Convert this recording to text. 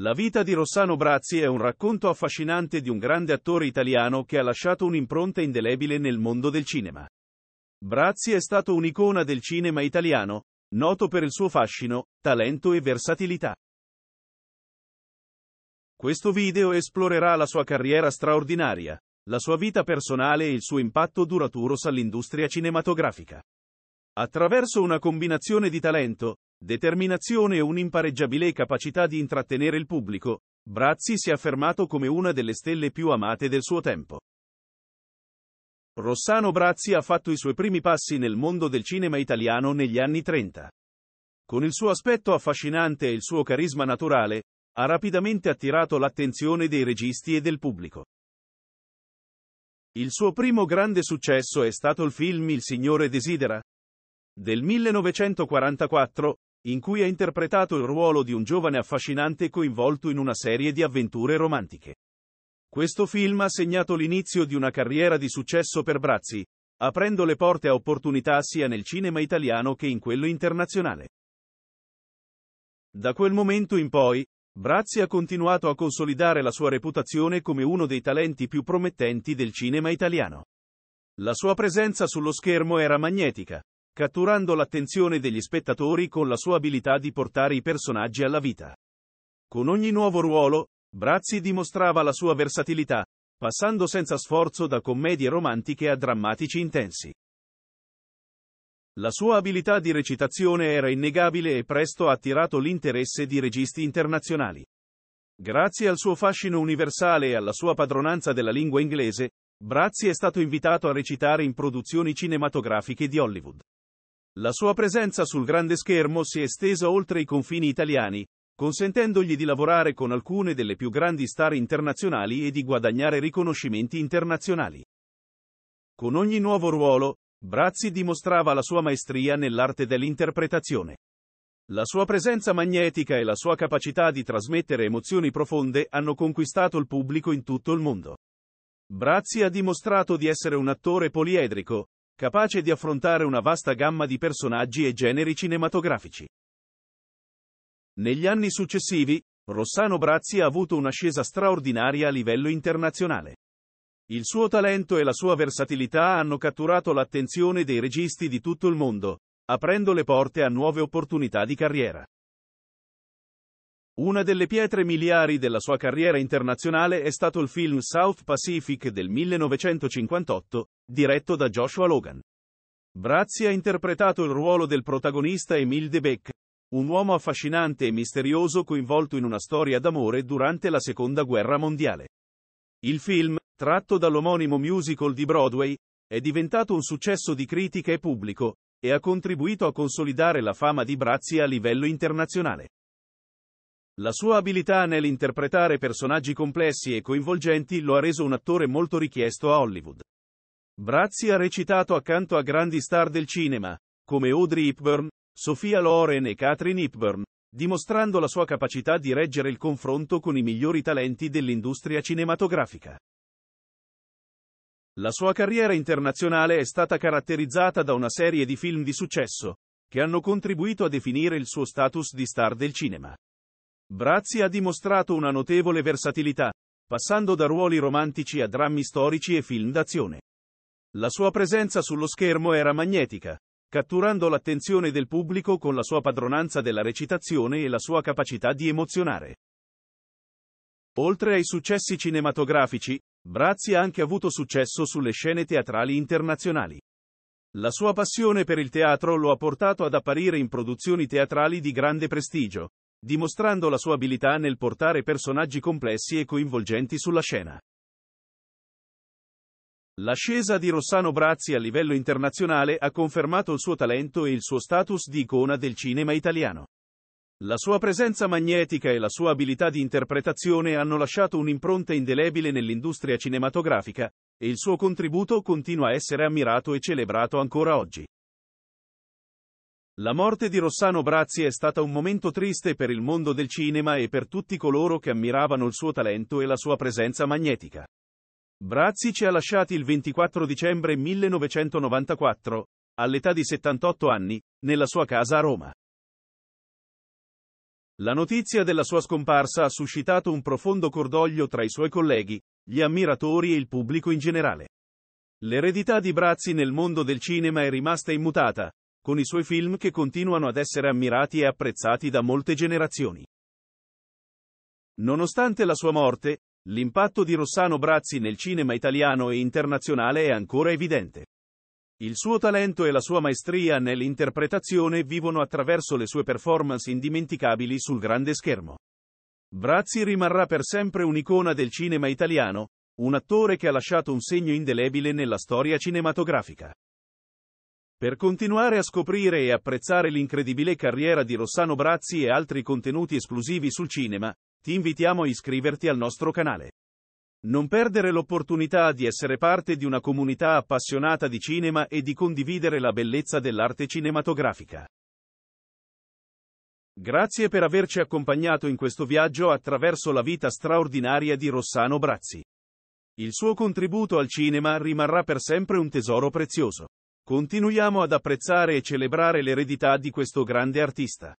La vita di Rossano Brazzi è un racconto affascinante di un grande attore italiano che ha lasciato un'impronta indelebile nel mondo del cinema. Brazzi è stato un'icona del cinema italiano, noto per il suo fascino, talento e versatilità. Questo video esplorerà la sua carriera straordinaria, la sua vita personale e il suo impatto duraturo sull'industria cinematografica. Attraverso una combinazione di talento, determinazione e un'impareggiabile capacità di intrattenere il pubblico, Brazzi si è affermato come una delle stelle più amate del suo tempo. Rossano Brazzi ha fatto i suoi primi passi nel mondo del cinema italiano negli anni 30. Con il suo aspetto affascinante e il suo carisma naturale, ha rapidamente attirato l'attenzione dei registi e del pubblico. Il suo primo grande successo è stato il film Il Signore Desidera, del 1944, in cui ha interpretato il ruolo di un giovane affascinante coinvolto in una serie di avventure romantiche. Questo film ha segnato l'inizio di una carriera di successo per Brazzi, aprendo le porte a opportunità sia nel cinema italiano che in quello internazionale. Da quel momento in poi, Brazzi ha continuato a consolidare la sua reputazione come uno dei talenti più promettenti del cinema italiano. La sua presenza sullo schermo era magnetica, catturando l'attenzione degli spettatori con la sua abilità di portare i personaggi alla vita. Con ogni nuovo ruolo, Brazzi dimostrava la sua versatilità, passando senza sforzo da commedie romantiche a drammatici intensi. La sua abilità di recitazione era innegabile e presto ha attirato l'interesse di registi internazionali. Grazie al suo fascino universale e alla sua padronanza della lingua inglese, Brazzi è stato invitato a recitare in produzioni cinematografiche di Hollywood. La sua presenza sul grande schermo si è estesa oltre i confini italiani, consentendogli di lavorare con alcune delle più grandi star internazionali e di guadagnare riconoscimenti internazionali. Con ogni nuovo ruolo, Brazzi dimostrava la sua maestria nell'arte dell'interpretazione. La sua presenza magnetica e la sua capacità di trasmettere emozioni profonde hanno conquistato il pubblico in tutto il mondo. Brazzi ha dimostrato di essere un attore poliedrico, capace di affrontare una vasta gamma di personaggi e generi cinematografici. Negli anni successivi, Rossano Brazzi ha avuto un'ascesa straordinaria a livello internazionale. Il suo talento e la sua versatilità hanno catturato l'attenzione dei registi di tutto il mondo, aprendo le porte a nuove opportunità di carriera. Una delle pietre miliari della sua carriera internazionale è stato il film South Pacific del 1958, diretto da Joshua Logan. Brazzi ha interpretato il ruolo del protagonista Emile De Beck, un uomo affascinante e misterioso coinvolto in una storia d'amore durante la Seconda Guerra Mondiale. Il film, tratto dall'omonimo musical di Broadway, è diventato un successo di critica e pubblico, e ha contribuito a consolidare la fama di Brazzi a livello internazionale. La sua abilità nell'interpretare personaggi complessi e coinvolgenti lo ha reso un attore molto richiesto a Hollywood. Brazzi ha recitato accanto a grandi star del cinema, come Audrey Hepburn, Sophia Loren e Catherine Hepburn, dimostrando la sua capacità di reggere il confronto con i migliori talenti dell'industria cinematografica. La sua carriera internazionale è stata caratterizzata da una serie di film di successo, che hanno contribuito a definire il suo status di star del cinema. Brazzi ha dimostrato una notevole versatilità, passando da ruoli romantici a drammi storici e film d'azione. La sua presenza sullo schermo era magnetica, catturando l'attenzione del pubblico con la sua padronanza della recitazione e la sua capacità di emozionare. Oltre ai successi cinematografici, Brazzi ha anche avuto successo sulle scene teatrali internazionali. La sua passione per il teatro lo ha portato ad apparire in produzioni teatrali di grande prestigio, dimostrando la sua abilità nel portare personaggi complessi e coinvolgenti sulla scena. L'ascesa di Rossano Brazzi a livello internazionale ha confermato il suo talento e il suo status di icona del cinema italiano. La sua presenza magnetica e la sua abilità di interpretazione hanno lasciato un'impronta indelebile nell'industria cinematografica, e il suo contributo continua a essere ammirato e celebrato ancora oggi. La morte di Rossano Brazzi è stata un momento triste per il mondo del cinema e per tutti coloro che ammiravano il suo talento e la sua presenza magnetica. Brazzi ci ha lasciati il 24 dicembre 1994, all'età di 78 anni, nella sua casa a Roma. La notizia della sua scomparsa ha suscitato un profondo cordoglio tra i suoi colleghi, gli ammiratori e il pubblico in generale. L'eredità di Brazzi nel mondo del cinema è rimasta immutata, con i suoi film che continuano ad essere ammirati e apprezzati da molte generazioni. Nonostante la sua morte, l'impatto di Rossano Brazzi nel cinema italiano e internazionale è ancora evidente. Il suo talento e la sua maestria nell'interpretazione vivono attraverso le sue performance indimenticabili sul grande schermo. Brazzi rimarrà per sempre un'icona del cinema italiano, un attore che ha lasciato un segno indelebile nella storia cinematografica. Per continuare a scoprire e apprezzare l'incredibile carriera di Rossano Brazzi e altri contenuti esclusivi sul cinema, ti invitiamo a iscriverti al nostro canale. Non perdere l'opportunità di essere parte di una comunità appassionata di cinema e di condividere la bellezza dell'arte cinematografica. Grazie per averci accompagnato in questo viaggio attraverso la vita straordinaria di Rossano Brazzi. Il suo contributo al cinema rimarrà per sempre un tesoro prezioso. Continuiamo ad apprezzare e celebrare l'eredità di questo grande artista.